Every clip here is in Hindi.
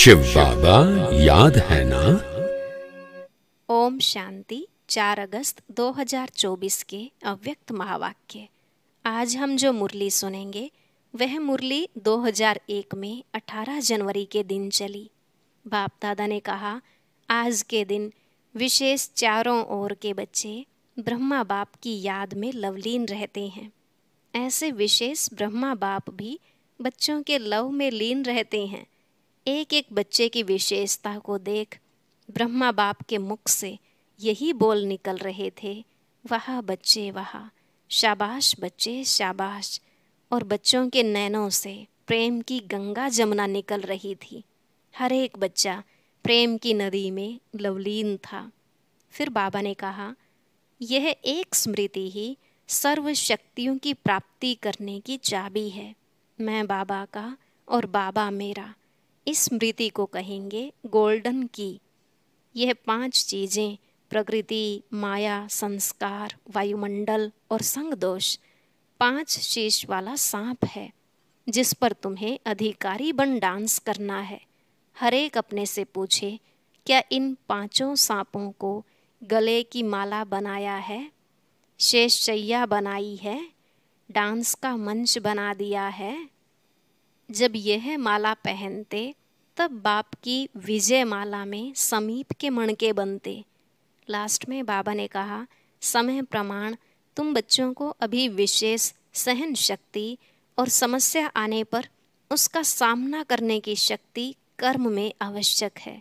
शिव बाबा याद है ना ओम शांति 4 अगस्त 2024 के अव्यक्त महावाक्य आज हम जो मुरली सुनेंगे वह मुरली 2001 में 18 जनवरी के दिन चली बाप दादा ने कहा आज के दिन विशेष चारों ओर के बच्चे ब्रह्मा बाप की याद में लवलीन रहते हैं ऐसे विशेष ब्रह्मा बाप भी बच्चों के लव में लीन रहते हैं एक एक बच्चे की विशेषता को देख ब्रह्मा बाप के मुख से यही बोल निकल रहे थे वाह बच्चे वाह शाबाश बच्चे शाबाश और बच्चों के नैनों से प्रेम की गंगा जमुना निकल रही थी हर एक बच्चा प्रेम की नदी में लवलीन था फिर बाबा ने कहा यह एक स्मृति ही सर्व शक्तियों की प्राप्ति करने की चाबी है मैं बाबा का और बाबा मेरा इस स्मृति को कहेंगे गोल्डन की यह पांच चीज़ें प्रकृति माया संस्कार वायुमंडल और संग दोष पांच शीश वाला सांप है जिस पर तुम्हें अधिकारी बन डांस करना है हरेक अपने से पूछे क्या इन पांचों सांपों को गले की माला बनाया है शेष शैया बनाई है डांस का मंच बना दिया है जब यह माला पहनते तब बाप की विजय माला में समीप के मणके बनते लास्ट में बाबा ने कहा समय प्रमाण तुम बच्चों को अभी विशेष सहन शक्ति और समस्या आने पर उसका सामना करने की शक्ति कर्म में आवश्यक है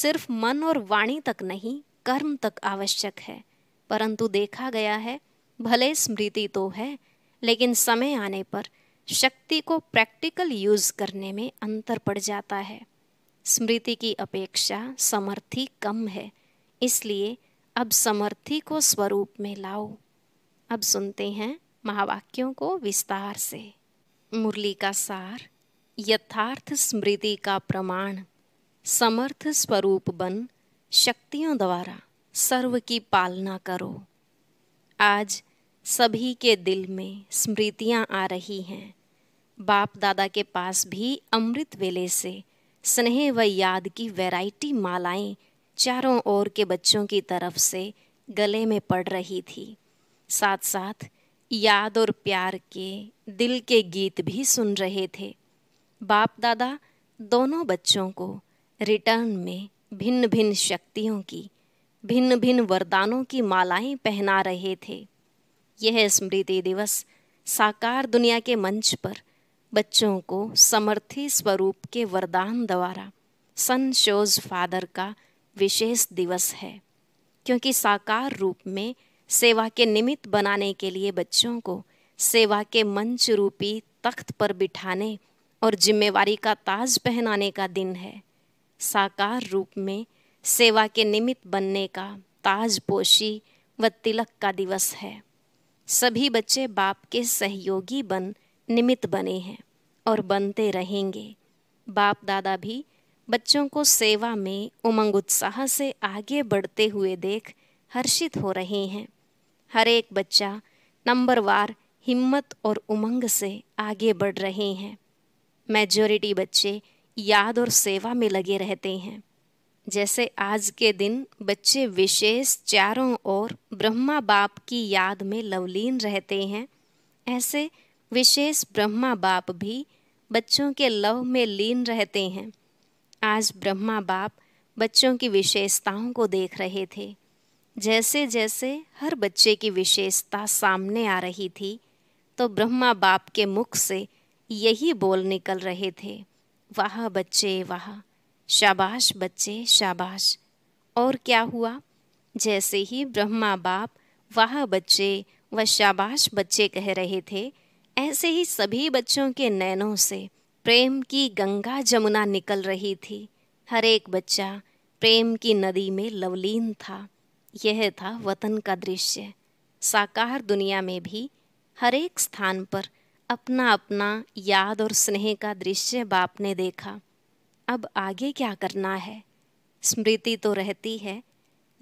सिर्फ मन और वाणी तक नहीं कर्म तक आवश्यक है परंतु देखा गया है भले स्मृति तो है लेकिन समय आने पर शक्ति को प्रैक्टिकल यूज करने में अंतर पड़ जाता है स्मृति की अपेक्षा समर्थी कम है इसलिए अब समर्थी को स्वरूप में लाओ अब सुनते हैं महावाक्यों को विस्तार से मुरली का सार यथार्थ स्मृति का प्रमाण समर्थ स्वरूप बन शक्तियों द्वारा सर्व की पालना करो आज सभी के दिल में स्मृतियाँ आ रही हैं बाप दादा के पास भी अमृत वेले से स्नेह व याद की वैरायटी मालाएं चारों ओर के बच्चों की तरफ से गले में पड़ रही थी साथ साथ याद और प्यार के दिल के गीत भी सुन रहे थे बाप दादा दोनों बच्चों को रिटर्न में भिन्न भिन्न शक्तियों की भिन्न भिन्न वरदानों की मालाएं पहना रहे थे यह स्मृति दिवस साकार दुनिया के मंच पर बच्चों को समर्थी स्वरूप के वरदान द्वारा सन शोज फादर का विशेष दिवस है क्योंकि साकार रूप में सेवा के निमित्त बनाने के लिए बच्चों को सेवा के मंच रूपी तख्त पर बिठाने और जिम्मेवारी का ताज पहनाने का दिन है साकार रूप में सेवा के निमित्त बनने का ताजपोशी व तिलक का दिवस है सभी बच्चे बाप के सहयोगी बन निमित्त बने हैं और बनते रहेंगे बाप दादा भी बच्चों को सेवा में उमंग उत्साह से आगे बढ़ते हुए देख हर्षित हो रहे हैं हर एक बच्चा नंबरवार हिम्मत और उमंग से आगे बढ़ रहे हैं मेजोरिटी बच्चे याद और सेवा में लगे रहते हैं जैसे आज के दिन बच्चे विशेष चारों ओर ब्रह्मा बाप की याद में लवलीन रहते हैं ऐसे विशेष ब्रह्मा बाप भी बच्चों के लव में लीन रहते हैं आज ब्रह्मा बाप बच्चों की विशेषताओं को देख रहे थे जैसे जैसे हर बच्चे की विशेषता सामने आ रही थी तो ब्रह्मा बाप के मुख से यही बोल निकल रहे थे वाह बच्चे वाह शाबाश बच्चे शाबाश और क्या हुआ जैसे ही ब्रह्मा बाप वाह बच्चे व शाबाश बच्चे कह रहे थे ऐसे ही सभी बच्चों के नैनों से प्रेम की गंगा जमुना निकल रही थी हर एक बच्चा प्रेम की नदी में लवलीन था यह था वतन का दृश्य साकार दुनिया में भी हर एक स्थान पर अपना अपना याद और स्नेह का दृश्य बाप ने देखा अब आगे क्या करना है स्मृति तो रहती है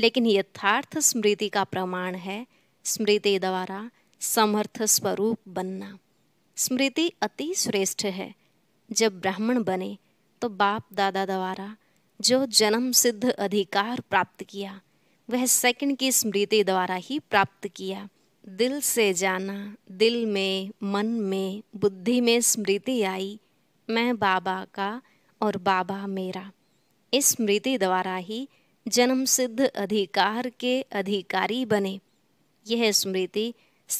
लेकिन यथार्थ स्मृति का प्रमाण है स्मृति द्वारा समर्थ स्वरूप बनना स्मृति अति श्रेष्ठ है जब ब्राह्मण बने तो बाप दादा द्वारा जो जन्म सिद्ध अधिकार प्राप्त किया वह सेकंड की स्मृति द्वारा ही प्राप्त किया दिल से जाना दिल में मन में बुद्धि में स्मृति आई मैं बाबा का और बाबा मेरा इस स्मृति द्वारा ही जन्म सिद्ध अधिकार के अधिकारी बने यह स्मृति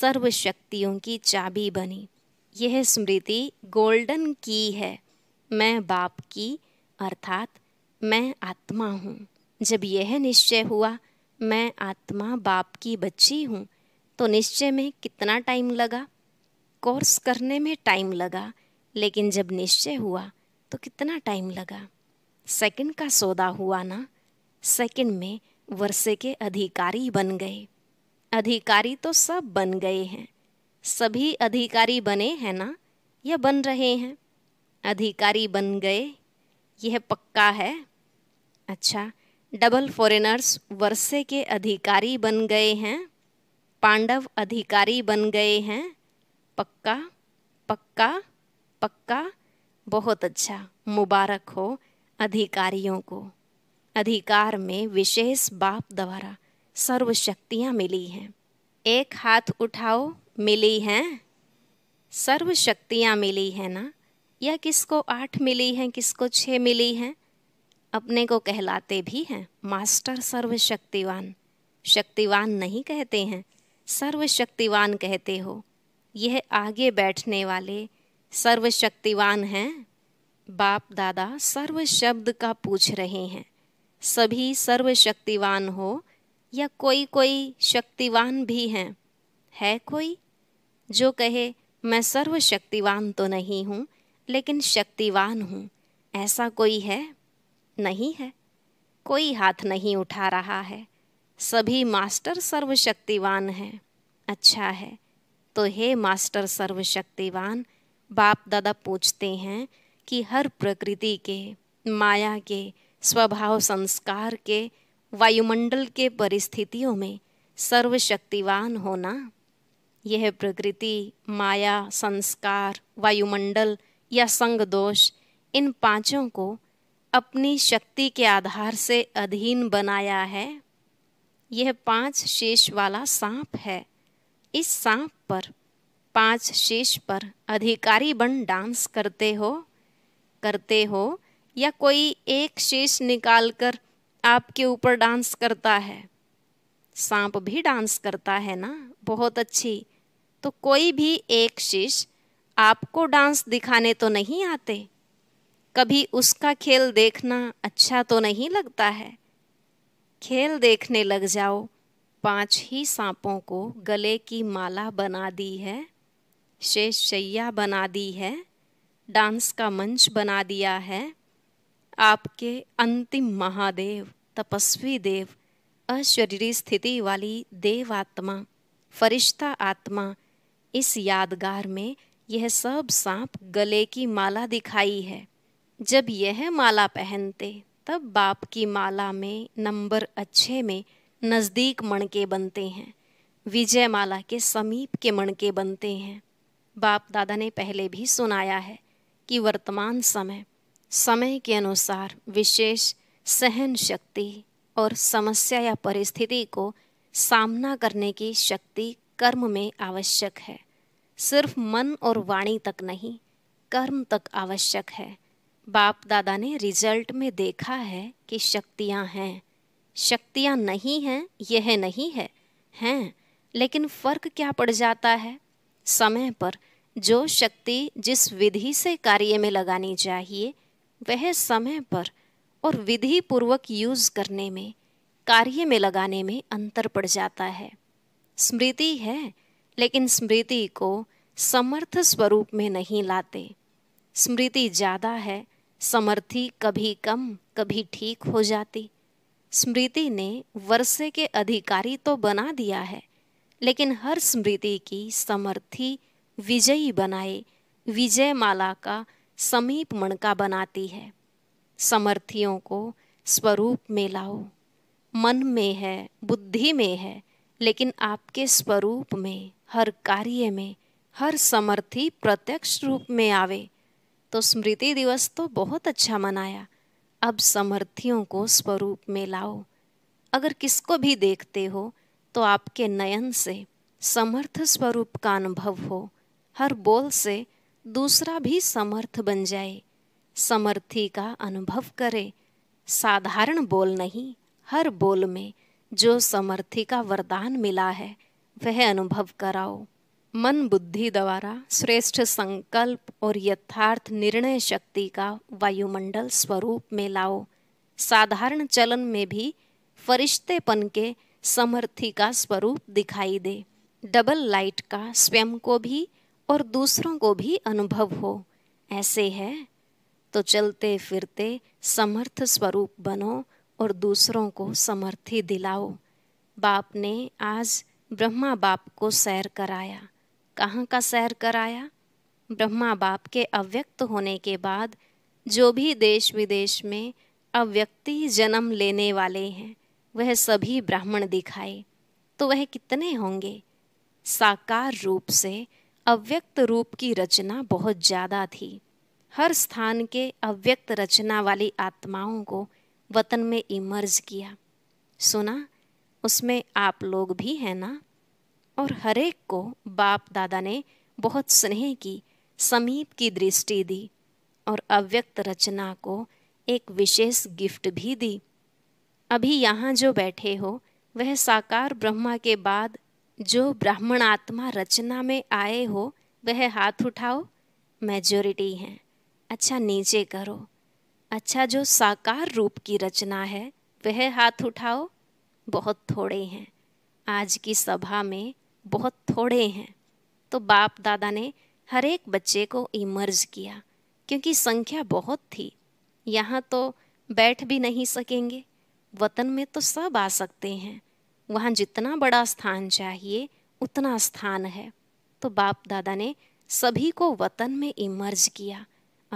सर्वशक्तियों की चाबी बनी यह स्मृति गोल्डन की है मैं बाप की अर्थात मैं आत्मा हूँ जब यह निश्चय हुआ मैं आत्मा बाप की बच्ची हूँ तो निश्चय में कितना टाइम लगा कोर्स करने में टाइम लगा लेकिन जब निश्चय हुआ तो कितना टाइम लगा सेकंड का सौदा हुआ ना सेकंड में वर्षे के अधिकारी बन गए अधिकारी तो सब बन गए हैं सभी अधिकारी बने हैं ना या बन रहे हैं अधिकारी बन गए यह पक्का है अच्छा डबल फॉरेनर्स वर्षे के अधिकारी बन गए हैं पांडव अधिकारी बन गए हैं पक्का पक्का पक्का बहुत अच्छा मुबारक हो अधिकारियों को अधिकार में विशेष बाप द्वारा सर्वशक्तियाँ मिली हैं एक हाथ उठाओ मिली हैं सर्व शक्तियाँ मिली हैं ना या किसको आठ मिली हैं किसको छः मिली हैं अपने को कहलाते भी हैं मास्टर सर्वशक्तिवान शक्तिवान नहीं कहते हैं सर्वशक्तिवान कहते हो यह आगे बैठने वाले सर्वशक्तिवान हैं बाप दादा सर्व शब्द का पूछ रहे हैं सभी सर्वशक्तिवान हो या कोई कोई शक्तिवान भी हैं है कोई जो कहे मैं सर्वशक्तिवान तो नहीं हूँ लेकिन शक्तिवान हूँ ऐसा कोई है नहीं है कोई हाथ नहीं उठा रहा है सभी मास्टर सर्वशक्तिवान हैं अच्छा है तो हे मास्टर सर्वशक्तिवान बाप दादा पूछते हैं कि हर प्रकृति के माया के स्वभाव संस्कार के वायुमंडल के परिस्थितियों में सर्वशक्तिवान होना यह प्रकृति माया संस्कार वायुमंडल या संग दोष इन पांचों को अपनी शक्ति के आधार से अधीन बनाया है यह पांच शेष वाला सांप है इस सांप पर पांच शेष पर अधिकारी बन डांस करते हो करते हो या कोई एक शेष निकालकर आपके ऊपर डांस करता है सांप भी डांस करता है ना बहुत अच्छी तो कोई भी एक शिष्य आपको डांस दिखाने तो नहीं आते कभी उसका खेल देखना अच्छा तो नहीं लगता है खेल देखने लग जाओ पांच ही सांपों को गले की माला बना दी है शेषैया बना दी है डांस का मंच बना दिया है आपके अंतिम महादेव तपस्वी देव अशरीरी स्थिति वाली देव आत्मा फरिश्ता आत्मा इस यादगार में यह सब सांप गले की माला दिखाई है जब यह माला पहनते तब बाप की माला में नंबर अच्छे में नज़दीक मणके बनते हैं विजय माला के समीप के मणके बनते हैं बाप दादा ने पहले भी सुनाया है कि वर्तमान समय समय के अनुसार विशेष सहन शक्ति और समस्या या परिस्थिति को सामना करने की शक्ति कर्म में आवश्यक है सिर्फ मन और वाणी तक नहीं कर्म तक आवश्यक है बाप दादा ने रिजल्ट में देखा है कि शक्तियाँ हैं शक्तियाँ नहीं हैं यह नहीं है हैं लेकिन फर्क क्या पड़ जाता है समय पर जो शक्ति जिस विधि से कार्य में लगानी चाहिए वह समय पर और विधि पूर्वक यूज करने में कार्य में लगाने में अंतर पड़ जाता है स्मृति है लेकिन स्मृति को समर्थ स्वरूप में नहीं लाते स्मृति ज़्यादा है समर्थी कभी कम कभी ठीक हो जाती स्मृति ने वर्षे के अधिकारी तो बना दिया है लेकिन हर स्मृति की समर्थी विजयी बनाए विजय माला का समीप मणका बनाती है समर्थियों को स्वरूप में लाओ मन में है बुद्धि में है लेकिन आपके स्वरूप में हर कार्य में हर समर्थी प्रत्यक्ष रूप में आवे तो स्मृति दिवस तो बहुत अच्छा मनाया अब समर्थियों को स्वरूप में लाओ अगर किसको भी देखते हो तो आपके नयन से समर्थ स्वरूप का अनुभव हो हर बोल से दूसरा भी समर्थ बन जाए समर्थी का अनुभव करे साधारण बोल नहीं हर बोल में जो समर्थी का वरदान मिला है वह अनुभव कराओ मन बुद्धि द्वारा श्रेष्ठ संकल्प और यथार्थ निर्णय शक्ति का वायुमंडल स्वरूप में लाओ साधारण चलन में भी फरिश्तेपन के समर्थी का स्वरूप दिखाई दे डबल लाइट का स्वयं को भी और दूसरों को भी अनुभव हो ऐसे है तो चलते फिरते समर्थ स्वरूप बनो और दूसरों को समर्थी दिलाओ बाप ने आज ब्रह्मा बाप को सैर कराया कहाँ का सैर कराया ब्रह्मा बाप के अव्यक्त होने के बाद जो भी देश विदेश में अव्यक्ति जन्म लेने वाले हैं वह सभी ब्राह्मण दिखाए तो वह कितने होंगे साकार रूप से अव्यक्त रूप की रचना बहुत ज़्यादा थी हर स्थान के अव्यक्त रचना वाली आत्माओं को वतन में इमर्ज किया सुना उसमें आप लोग भी हैं ना और हरेक को बाप दादा ने बहुत स्नेह की समीप की दृष्टि दी और अव्यक्त रचना को एक विशेष गिफ्ट भी दी अभी यहाँ जो बैठे हो वह साकार ब्रह्मा के बाद जो ब्राह्मण आत्मा रचना में आए हो वह हाथ उठाओ मेजोरिटी हैं अच्छा नीचे करो अच्छा जो साकार रूप की रचना है वह हाथ उठाओ बहुत थोड़े हैं आज की सभा में बहुत थोड़े हैं तो बाप दादा ने हर एक बच्चे को इमर्ज किया क्योंकि संख्या बहुत थी यहाँ तो बैठ भी नहीं सकेंगे वतन में तो सब आ सकते हैं वहाँ जितना बड़ा स्थान चाहिए उतना स्थान है तो बाप दादा ने सभी को वतन में इमर्ज किया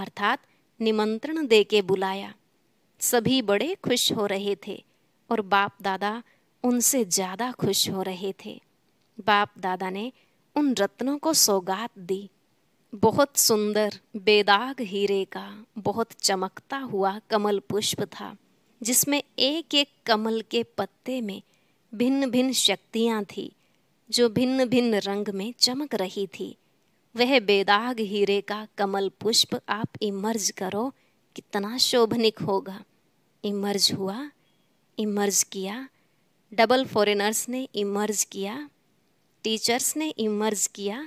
अर्थात निमंत्रण देके बुलाया सभी बड़े खुश हो रहे थे और बाप दादा उनसे ज़्यादा खुश हो रहे थे बाप दादा ने उन रत्नों को सौगात दी बहुत सुंदर बेदाग हीरे का बहुत चमकता हुआ कमल पुष्प था जिसमें एक एक कमल के पत्ते में भिन्न भिन्न शक्तियाँ थी जो भिन्न भिन्न रंग में चमक रही थी वह बेदाग हीरे का कमल पुष्प आप इमर्ज करो कितना शोभनिक होगा इमर्ज हुआ इमर्ज किया डबल फॉरेनर्स ने इमर्ज किया टीचर्स ने इमर्ज किया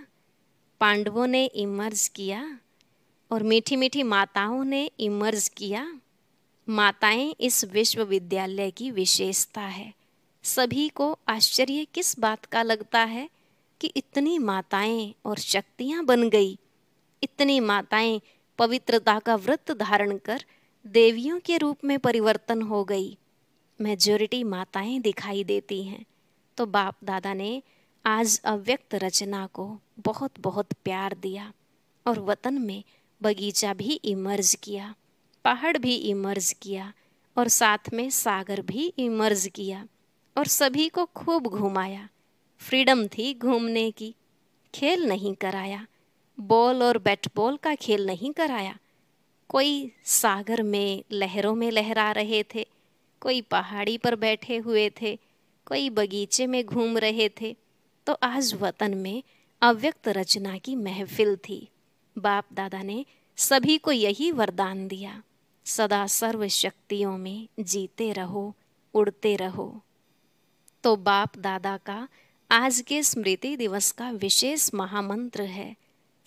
पांडवों ने इमर्ज किया और मीठी मीठी माताओं ने इमर्ज किया माताएं इस विश्वविद्यालय की विशेषता है सभी को आश्चर्य किस बात का लगता है कि इतनी माताएं और शक्तियां बन गई इतनी माताएं पवित्रता का व्रत धारण कर देवियों के रूप में परिवर्तन हो गई मेजोरिटी माताएं दिखाई देती हैं तो बाप दादा ने आज अव्यक्त रचना को बहुत बहुत प्यार दिया और वतन में बगीचा भी इमर्ज किया पहाड़ भी इमर्ज किया और साथ में सागर भी इमर्ज किया और सभी को खूब घुमाया फ्रीडम थी घूमने की खेल नहीं कराया बॉल और बैट बॉल का खेल नहीं कराया कोई सागर में लहरों में लहरा रहे थे कोई पहाड़ी पर बैठे हुए थे कोई बगीचे में घूम रहे थे तो आज वतन में अव्यक्त रचना की महफिल थी बाप दादा ने सभी को यही वरदान दिया सदा सर्व शक्तियों में जीते रहो उड़ते रहो तो बाप दादा का आज के स्मृति दिवस का विशेष महामंत्र है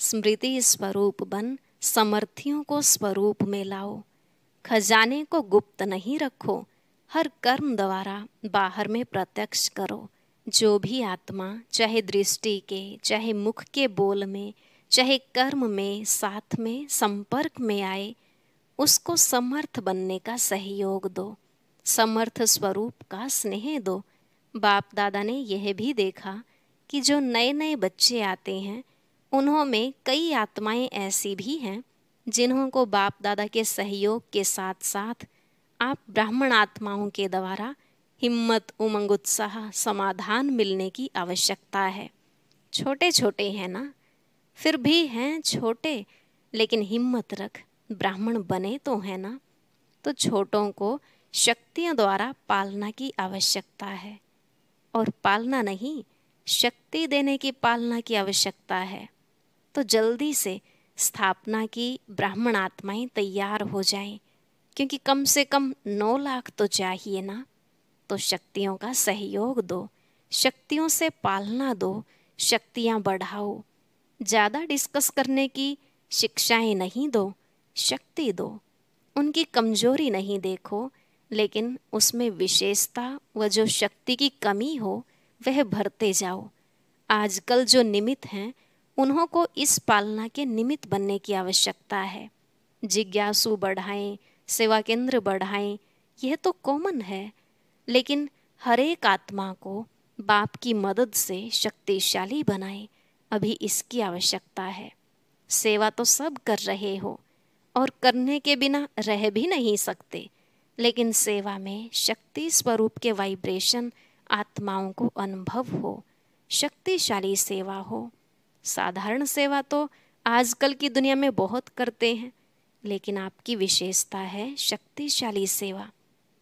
स्मृति स्वरूप बन समर्थियों को स्वरूप में लाओ खजाने को गुप्त नहीं रखो हर कर्म द्वारा बाहर में प्रत्यक्ष करो जो भी आत्मा चाहे दृष्टि के चाहे मुख के बोल में चाहे कर्म में साथ में संपर्क में आए उसको समर्थ बनने का सहयोग दो समर्थ स्वरूप का स्नेह दो बाप दादा ने यह भी देखा कि जो नए नए बच्चे आते हैं उन्हों में कई आत्माएं ऐसी भी हैं जिन्हों को बाप दादा के सहयोग के साथ साथ आप ब्राह्मण आत्माओं के द्वारा हिम्मत उमंग उत्साह समाधान मिलने की आवश्यकता है छोटे छोटे हैं ना फिर भी हैं छोटे लेकिन हिम्मत रख ब्राह्मण बने तो हैं ना तो छोटों को शक्तियों द्वारा पालना की आवश्यकता है और पालना नहीं शक्ति देने की पालना की आवश्यकता है तो जल्दी से स्थापना की ब्राह्मण आत्माएं तैयार हो जाएं क्योंकि कम से कम नौ लाख तो चाहिए ना तो शक्तियों का सहयोग दो शक्तियों से पालना दो शक्तियाँ बढ़ाओ ज़्यादा डिस्कस करने की शिक्षाएं नहीं दो शक्ति दो उनकी कमजोरी नहीं देखो लेकिन उसमें विशेषता व जो शक्ति की कमी हो वह भरते जाओ आजकल जो निमित्त हैं उन्हों को इस पालना के निमित्त बनने की आवश्यकता है जिज्ञासु बढ़ाएं सेवा केंद्र बढ़ाएं यह तो कॉमन है लेकिन हरेक आत्मा को बाप की मदद से शक्तिशाली बनाएं अभी इसकी आवश्यकता है सेवा तो सब कर रहे हो और करने के बिना रह भी नहीं सकते लेकिन सेवा में शक्ति स्वरूप के वाइब्रेशन आत्माओं को अनुभव हो शक्तिशाली सेवा हो साधारण सेवा तो आजकल की दुनिया में बहुत करते हैं लेकिन आपकी विशेषता है शक्तिशाली सेवा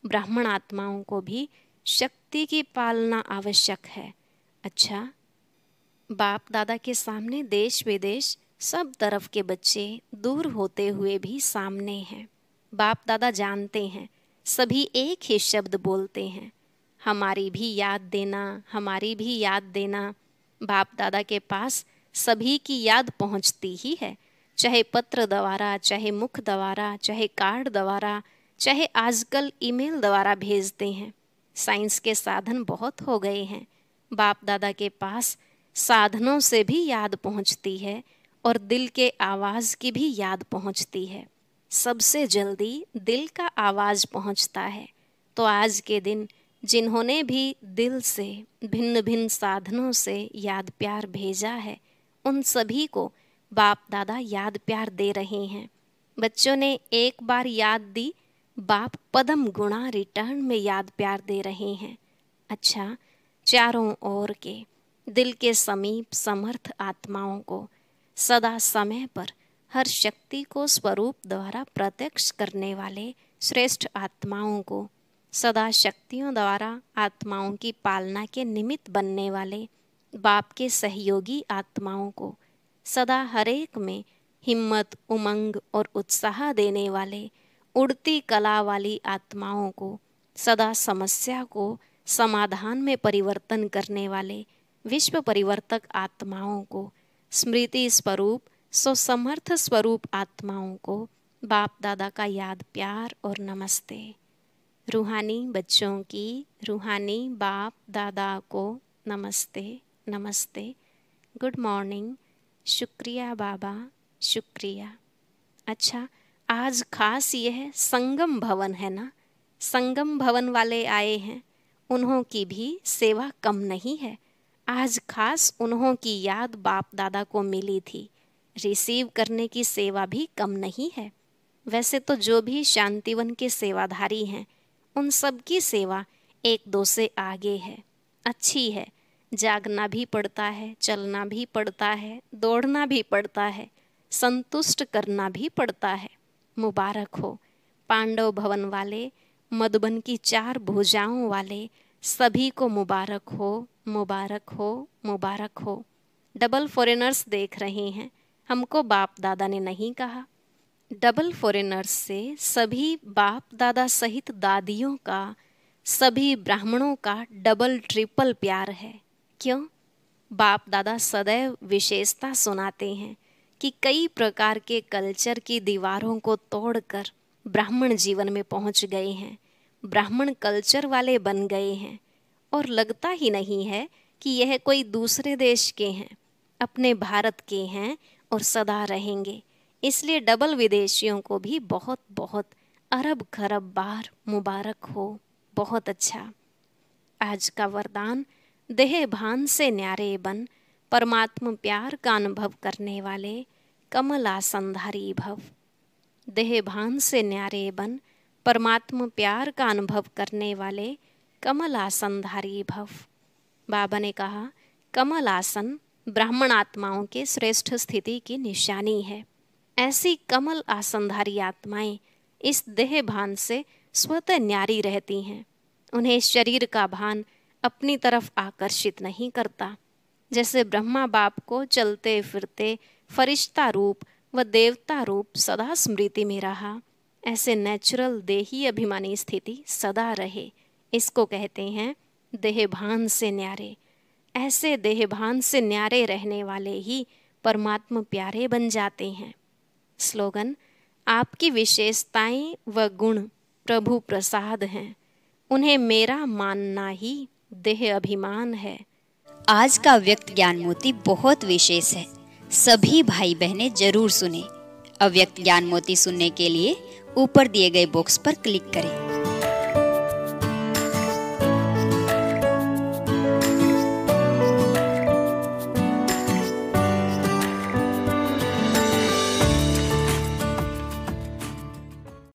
ब्राह्मण आत्माओं को भी शक्ति की पालना आवश्यक है अच्छा बाप दादा के सामने देश विदेश सब तरफ के बच्चे दूर होते हुए भी सामने हैं बाप दादा जानते हैं सभी एक ही शब्द बोलते हैं हमारी भी याद देना हमारी भी याद देना बाप दादा के पास सभी की याद पहुंचती ही है चाहे पत्र द्वारा चाहे मुख द्वारा चाहे कार्ड द्वारा चाहे आजकल ईमेल द्वारा भेजते हैं साइंस के साधन बहुत हो गए हैं बाप दादा के पास साधनों से भी याद पहुंचती है और दिल के आवाज़ की भी याद पहुंचती है सबसे जल्दी दिल का आवाज़ पहुंचता है तो आज के दिन जिन्होंने भी दिल से भिन्न भिन्न साधनों से याद प्यार भेजा है उन सभी को बाप दादा याद प्यार दे रहे हैं बच्चों ने एक बार याद दी बाप पदम गुणा रिटर्न में याद प्यार दे रहे हैं अच्छा चारों ओर के दिल के समीप समर्थ आत्माओं को सदा समय पर हर शक्ति को स्वरूप द्वारा प्रत्यक्ष करने वाले श्रेष्ठ आत्माओं को सदा शक्तियों द्वारा आत्माओं की पालना के निमित्त बनने वाले बाप के सहयोगी आत्माओं को सदा हरेक में हिम्मत उमंग और उत्साह देने वाले उड़ती कला वाली आत्माओं को सदा समस्या को समाधान में परिवर्तन करने वाले विश्व परिवर्तक आत्माओं को स्मृति स्वरूप सो समर्थ स्वरूप आत्माओं को बाप दादा का याद प्यार और नमस्ते रूहानी बच्चों की रूहानी बाप दादा को नमस्ते नमस्ते गुड मॉर्निंग शुक्रिया बाबा शुक्रिया अच्छा आज खास ये है संगम भवन है ना संगम भवन वाले आए हैं उन्हों की भी सेवा कम नहीं है आज खास उन्हों की याद बाप दादा को मिली थी रिसीव करने की सेवा भी कम नहीं है वैसे तो जो भी शांतिवन के सेवाधारी हैं उन सब की सेवा एक दो से आगे है अच्छी है जागना भी पड़ता है चलना भी पड़ता है दौड़ना भी पड़ता है संतुष्ट करना भी पड़ता है मुबारक हो पांडव भवन वाले मधुबन की चार भुजाओं वाले सभी को मुबारक हो मुबारक हो मुबारक हो डबल फॉरेनर्स देख रहे हैं हमको बाप दादा ने नहीं कहा डबल फॉरेनर्स से सभी बाप दादा सहित दादियों का सभी ब्राह्मणों का डबल ट्रिपल प्यार है क्यों बाप दादा सदैव विशेषता सुनाते हैं कि कई प्रकार के कल्चर की दीवारों को तोड़कर ब्राह्मण जीवन में पहुंच गए हैं ब्राह्मण कल्चर वाले बन गए हैं और लगता ही नहीं है कि यह कोई दूसरे देश के हैं अपने भारत के हैं और सदा रहेंगे इसलिए डबल विदेशियों को भी बहुत बहुत अरब खरब बार मुबारक हो बहुत अच्छा आज का वरदान देह भान से न्यारे बन परमात्म प्यार का अनुभव करने वाले कमल आसनधारी भव देह भान से न्यारे बन परमात्म प्यार का अनुभव करने वाले कमल धारी भव बाबा ने कहा कमल आसन ब्राह्मण आत्माओं के श्रेष्ठ स्थिति की निशानी है ऐसी कमल आसनधारी आत्माएं इस देह भान से स्वतः न्यारी रहती हैं उन्हें शरीर का भान अपनी तरफ आकर्षित नहीं करता जैसे ब्रह्मा बाप को चलते फिरते फरिश्ता रूप व देवता रूप सदा स्मृति में रहा ऐसे नेचुरल देही अभिमानी स्थिति सदा रहे इसको कहते हैं देहभान से न्यारे ऐसे देहभान से न्यारे रहने वाले ही परमात्म प्यारे बन जाते हैं स्लोगन आपकी विशेषताएं व गुण प्रभु प्रसाद हैं उन्हें मेरा मानना ही देह अभिमान है आज का व्यक्त ज्ञान मोती बहुत विशेष है सभी भाई बहनें जरूर सुने अव्यक्त ज्ञान मोती सुनने के लिए ऊपर दिए गए बॉक्स पर क्लिक करें